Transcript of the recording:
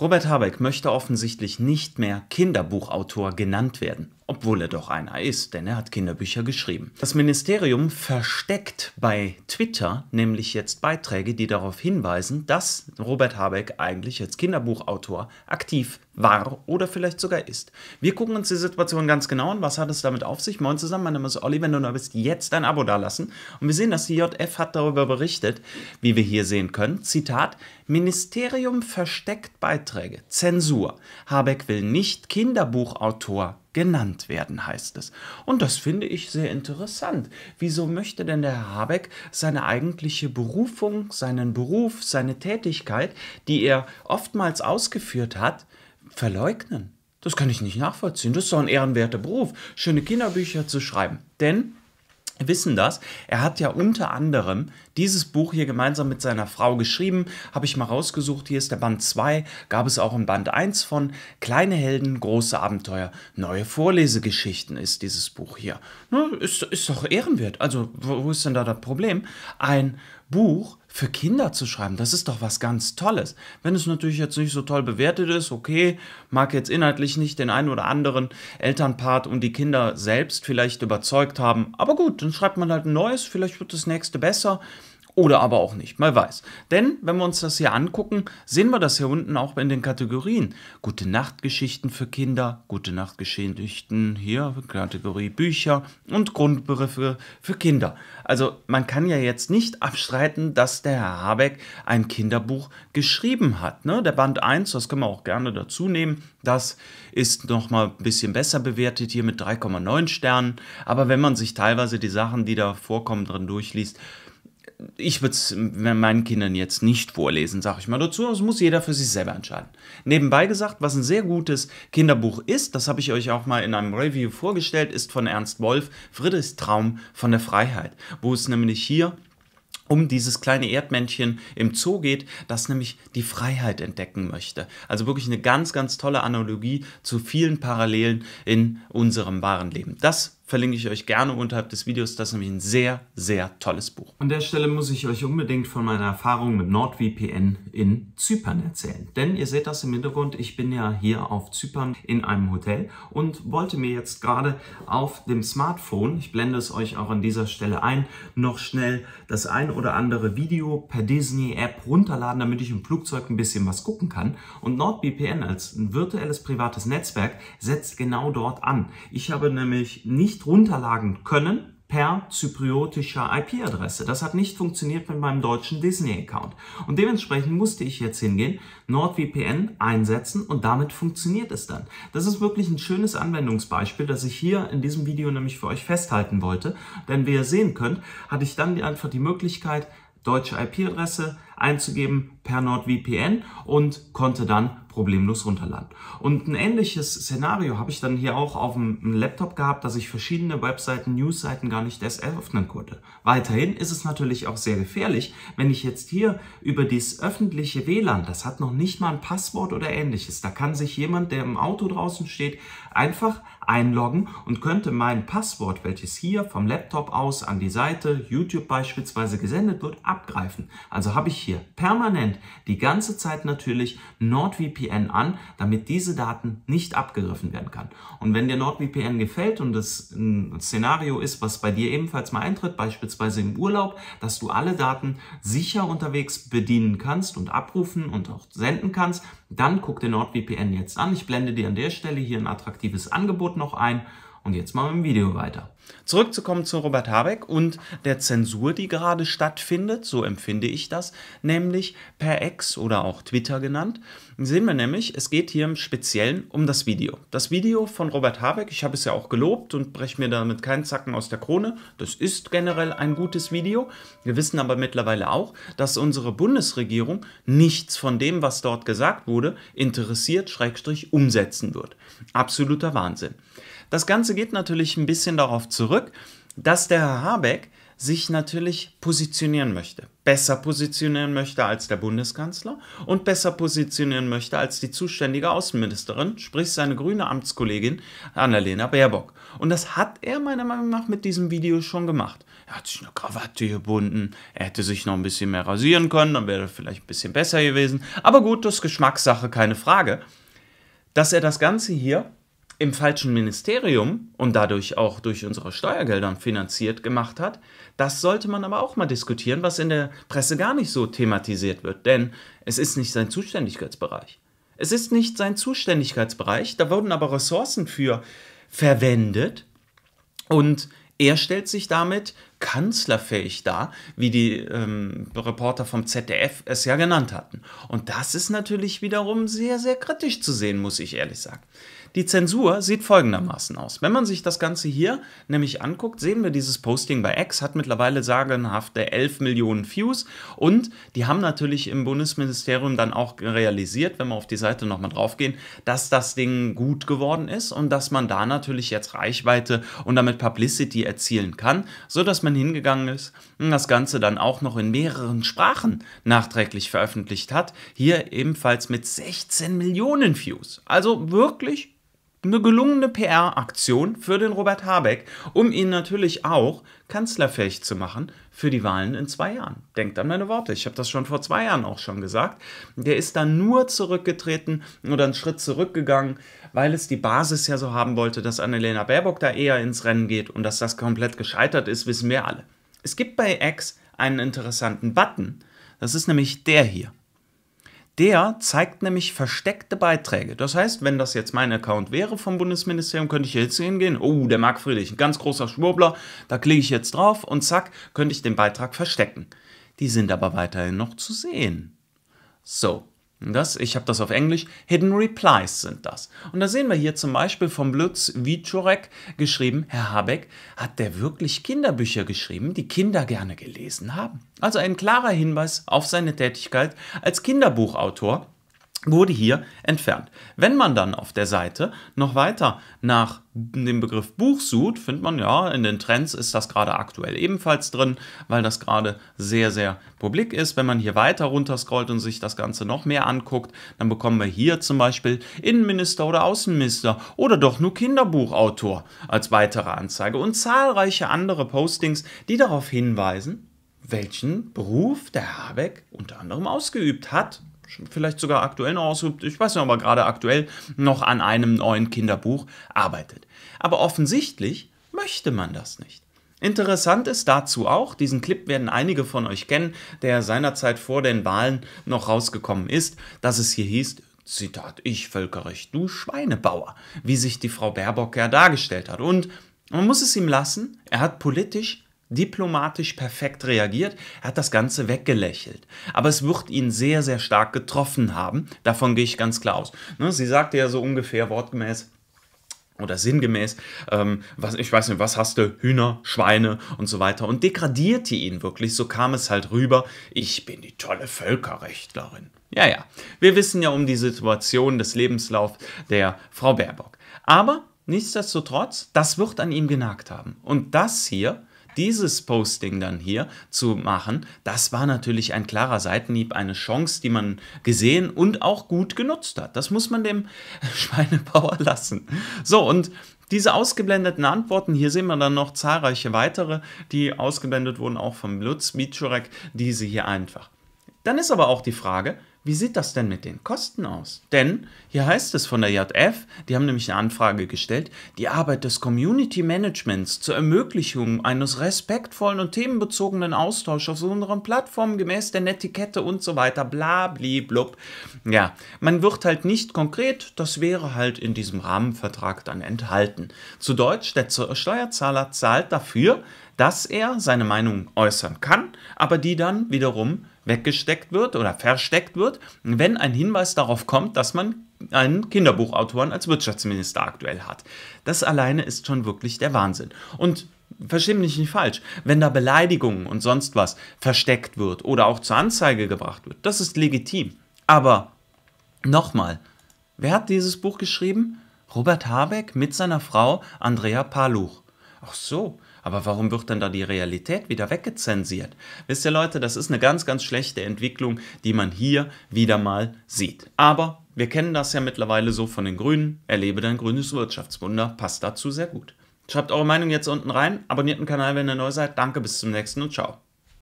Robert Habeck möchte offensichtlich nicht mehr Kinderbuchautor genannt werden obwohl er doch einer ist, denn er hat Kinderbücher geschrieben. Das Ministerium versteckt bei Twitter nämlich jetzt Beiträge, die darauf hinweisen, dass Robert Habeck eigentlich als Kinderbuchautor aktiv war oder vielleicht sogar ist. Wir gucken uns die Situation ganz genau an. Was hat es damit auf sich? Moin zusammen, mein Name ist Olli. Wenn du neu bist, jetzt ein Abo dalassen. Und wir sehen, dass die JF hat darüber berichtet, wie wir hier sehen können. Zitat, Ministerium versteckt Beiträge. Zensur. Habeck will nicht Kinderbuchautor genannt werden, heißt es. Und das finde ich sehr interessant. Wieso möchte denn der Herr Habeck seine eigentliche Berufung, seinen Beruf, seine Tätigkeit, die er oftmals ausgeführt hat, verleugnen? Das kann ich nicht nachvollziehen. Das ist doch ein ehrenwerter Beruf, schöne Kinderbücher zu schreiben. Denn wissen das. Er hat ja unter anderem dieses Buch hier gemeinsam mit seiner Frau geschrieben, habe ich mal rausgesucht. Hier ist der Band 2, gab es auch im Band 1 von Kleine Helden, große Abenteuer, neue Vorlesegeschichten ist dieses Buch hier. Ist, ist doch ehrenwert. Also, wo ist denn da das Problem? Ein Buch, für Kinder zu schreiben, das ist doch was ganz Tolles. Wenn es natürlich jetzt nicht so toll bewertet ist, okay, mag jetzt inhaltlich nicht den einen oder anderen Elternpart und die Kinder selbst vielleicht überzeugt haben, aber gut, dann schreibt man halt ein neues, vielleicht wird das nächste besser. Oder aber auch nicht, mal weiß. Denn wenn wir uns das hier angucken, sehen wir das hier unten auch in den Kategorien. Gute Nachtgeschichten für Kinder, Gute Nachtgeschichten hier, Kategorie Bücher und Grundbegriffe für Kinder. Also man kann ja jetzt nicht abstreiten, dass der Herr Habeck ein Kinderbuch geschrieben hat. Ne? Der Band 1, das können wir auch gerne dazu nehmen, das ist nochmal ein bisschen besser bewertet hier mit 3,9 Sternen. Aber wenn man sich teilweise die Sachen, die da vorkommen, drin durchliest, ich würde es meinen Kindern jetzt nicht vorlesen, sage ich mal dazu. Das muss jeder für sich selber entscheiden. Nebenbei gesagt, was ein sehr gutes Kinderbuch ist, das habe ich euch auch mal in einem Review vorgestellt, ist von Ernst Wolf, Friedrichs Traum von der Freiheit, wo es nämlich hier um dieses kleine Erdmännchen im Zoo geht, das nämlich die Freiheit entdecken möchte. Also wirklich eine ganz, ganz tolle Analogie zu vielen Parallelen in unserem wahren Leben. Das verlinke ich euch gerne unterhalb des Videos. Das ist nämlich ein sehr, sehr tolles Buch. An der Stelle muss ich euch unbedingt von meiner Erfahrung mit NordVPN in Zypern erzählen. Denn ihr seht das im Hintergrund, ich bin ja hier auf Zypern in einem Hotel und wollte mir jetzt gerade auf dem Smartphone, ich blende es euch auch an dieser Stelle ein, noch schnell das ein oder andere Video per Disney-App runterladen, damit ich im Flugzeug ein bisschen was gucken kann. Und NordVPN als ein virtuelles privates Netzwerk setzt genau dort an. Ich habe nämlich nicht nicht runterladen können per zypriotischer IP-Adresse. Das hat nicht funktioniert mit meinem deutschen Disney-Account. Und dementsprechend musste ich jetzt hingehen, NordVPN einsetzen und damit funktioniert es dann. Das ist wirklich ein schönes Anwendungsbeispiel, das ich hier in diesem Video nämlich für euch festhalten wollte. Denn wie ihr sehen könnt, hatte ich dann einfach die Möglichkeit, deutsche IP-Adresse einzugeben per NordVPN und konnte dann problemlos runterladen. Und ein ähnliches Szenario habe ich dann hier auch auf dem Laptop gehabt, dass ich verschiedene Webseiten, Newsseiten gar nicht erst öffnen konnte. Weiterhin ist es natürlich auch sehr gefährlich, wenn ich jetzt hier über das öffentliche WLAN, das hat noch nicht mal ein Passwort oder ähnliches, da kann sich jemand, der im Auto draußen steht, einfach einloggen und könnte mein Passwort, welches hier vom Laptop aus an die Seite YouTube beispielsweise gesendet wird, abgreifen. Also habe ich hier hier permanent die ganze Zeit natürlich NordVPN an, damit diese Daten nicht abgegriffen werden kann. Und wenn dir NordVPN gefällt und das ein Szenario ist, was bei dir ebenfalls mal eintritt, beispielsweise im Urlaub, dass du alle Daten sicher unterwegs bedienen kannst und abrufen und auch senden kannst, dann guck dir NordVPN jetzt an. Ich blende dir an der Stelle hier ein attraktives Angebot noch ein und jetzt machen mal im Video weiter. Zurückzukommen zu Robert Habeck und der Zensur, die gerade stattfindet, so empfinde ich das, nämlich per Ex oder auch Twitter genannt, sehen wir nämlich, es geht hier im Speziellen um das Video. Das Video von Robert Habeck, ich habe es ja auch gelobt und breche mir damit keinen Zacken aus der Krone, das ist generell ein gutes Video. Wir wissen aber mittlerweile auch, dass unsere Bundesregierung nichts von dem, was dort gesagt wurde, interessiert, schrägstrich umsetzen wird. Absoluter Wahnsinn. Das Ganze geht natürlich ein bisschen darauf zurück, dass der Herr Habeck sich natürlich positionieren möchte. Besser positionieren möchte als der Bundeskanzler und besser positionieren möchte als die zuständige Außenministerin, sprich seine grüne Amtskollegin Annalena Baerbock. Und das hat er meiner Meinung nach mit diesem Video schon gemacht. Er hat sich eine Krawatte gebunden, er hätte sich noch ein bisschen mehr rasieren können, dann wäre er vielleicht ein bisschen besser gewesen. Aber gut, das ist Geschmackssache, keine Frage. Dass er das Ganze hier im falschen Ministerium und dadurch auch durch unsere Steuergeldern finanziert gemacht hat. Das sollte man aber auch mal diskutieren, was in der Presse gar nicht so thematisiert wird, denn es ist nicht sein Zuständigkeitsbereich. Es ist nicht sein Zuständigkeitsbereich, da wurden aber Ressourcen für verwendet und er stellt sich damit kanzlerfähig da, wie die ähm, Reporter vom ZDF es ja genannt hatten. Und das ist natürlich wiederum sehr, sehr kritisch zu sehen, muss ich ehrlich sagen. Die Zensur sieht folgendermaßen aus. Wenn man sich das Ganze hier nämlich anguckt, sehen wir dieses Posting bei X, hat mittlerweile sagenhafte 11 Millionen Views und die haben natürlich im Bundesministerium dann auch realisiert, wenn wir auf die Seite nochmal draufgehen, dass das Ding gut geworden ist und dass man da natürlich jetzt Reichweite und damit Publicity erzielen kann, sodass man Unternehmen hingegangen ist und das Ganze dann auch noch in mehreren Sprachen nachträglich veröffentlicht hat. Hier ebenfalls mit 16 Millionen Views. Also wirklich eine gelungene PR-Aktion für den Robert Habeck, um ihn natürlich auch kanzlerfähig zu machen für die Wahlen in zwei Jahren. Denkt an meine Worte, ich habe das schon vor zwei Jahren auch schon gesagt. Der ist dann nur zurückgetreten oder einen Schritt zurückgegangen, weil es die Basis ja so haben wollte, dass Annalena Baerbock da eher ins Rennen geht und dass das komplett gescheitert ist, wissen wir alle. Es gibt bei X einen interessanten Button. Das ist nämlich der hier. Der zeigt nämlich versteckte Beiträge. Das heißt, wenn das jetzt mein Account wäre vom Bundesministerium, könnte ich jetzt hingehen. Oh, der Marc Friedrich, ein ganz großer Schwurbler. Da klicke ich jetzt drauf und zack, könnte ich den Beitrag verstecken. Die sind aber weiterhin noch zu sehen. So, das, ich habe das auf Englisch, Hidden Replies sind das. Und da sehen wir hier zum Beispiel vom Lutz Wiczorek geschrieben, Herr Habeck, hat der wirklich Kinderbücher geschrieben, die Kinder gerne gelesen haben? Also ein klarer Hinweis auf seine Tätigkeit als Kinderbuchautor wurde hier entfernt. Wenn man dann auf der Seite noch weiter nach dem Begriff Buch sucht, findet man ja, in den Trends ist das gerade aktuell ebenfalls drin, weil das gerade sehr, sehr publik ist. Wenn man hier weiter runter scrollt und sich das Ganze noch mehr anguckt, dann bekommen wir hier zum Beispiel Innenminister oder Außenminister oder doch nur Kinderbuchautor als weitere Anzeige und zahlreiche andere Postings, die darauf hinweisen, welchen Beruf der Habeck unter anderem ausgeübt hat vielleicht sogar aktuell noch ausübt, ich weiß nicht, aber gerade aktuell noch an einem neuen Kinderbuch arbeitet. Aber offensichtlich möchte man das nicht. Interessant ist dazu auch, diesen Clip werden einige von euch kennen, der seinerzeit vor den Wahlen noch rausgekommen ist, dass es hier hieß, Zitat, ich Völkerrecht, du Schweinebauer, wie sich die Frau Baerbock ja dargestellt hat. Und man muss es ihm lassen, er hat politisch diplomatisch perfekt reagiert, er hat das Ganze weggelächelt. Aber es wird ihn sehr, sehr stark getroffen haben. Davon gehe ich ganz klar aus. Ne, sie sagte ja so ungefähr wortgemäß, oder sinngemäß, ähm, was, ich weiß nicht, was hast du, Hühner, Schweine und so weiter und degradierte ihn wirklich, so kam es halt rüber, ich bin die tolle Völkerrechtlerin. Ja, ja, wir wissen ja um die Situation des Lebenslaufs der Frau Baerbock. Aber nichtsdestotrotz, das wird an ihm genagt haben. Und das hier dieses Posting dann hier zu machen, das war natürlich ein klarer Seitenhieb, eine Chance, die man gesehen und auch gut genutzt hat. Das muss man dem Schweinebauer lassen. So, und diese ausgeblendeten Antworten, hier sehen wir dann noch zahlreiche weitere, die ausgeblendet wurden, auch vom Lutz Micurek, diese hier einfach. Dann ist aber auch die Frage, wie sieht das denn mit den Kosten aus? Denn hier heißt es von der JF, die haben nämlich eine Anfrage gestellt, die Arbeit des Community Managements zur Ermöglichung eines respektvollen und themenbezogenen Austauschs auf unseren Plattformen gemäß der Netiquette und so weiter, bla blub. Ja, man wird halt nicht konkret, das wäre halt in diesem Rahmenvertrag dann enthalten. Zu Deutsch, der Steuerzahler zahlt dafür, dass er seine Meinung äußern kann, aber die dann wiederum weggesteckt wird oder versteckt wird, wenn ein Hinweis darauf kommt, dass man einen Kinderbuchautoren als Wirtschaftsminister aktuell hat. Das alleine ist schon wirklich der Wahnsinn. Und verstehe mich nicht falsch, wenn da Beleidigungen und sonst was versteckt wird oder auch zur Anzeige gebracht wird, das ist legitim. Aber nochmal, wer hat dieses Buch geschrieben? Robert Habeck mit seiner Frau Andrea Paluch. Ach so, aber warum wird denn da die Realität wieder weggezensiert? Wisst ihr Leute, das ist eine ganz, ganz schlechte Entwicklung, die man hier wieder mal sieht. Aber wir kennen das ja mittlerweile so von den Grünen. Erlebe dein grünes Wirtschaftswunder, passt dazu sehr gut. Schreibt eure Meinung jetzt unten rein, abonniert den Kanal, wenn ihr neu seid. Danke, bis zum nächsten und ciao.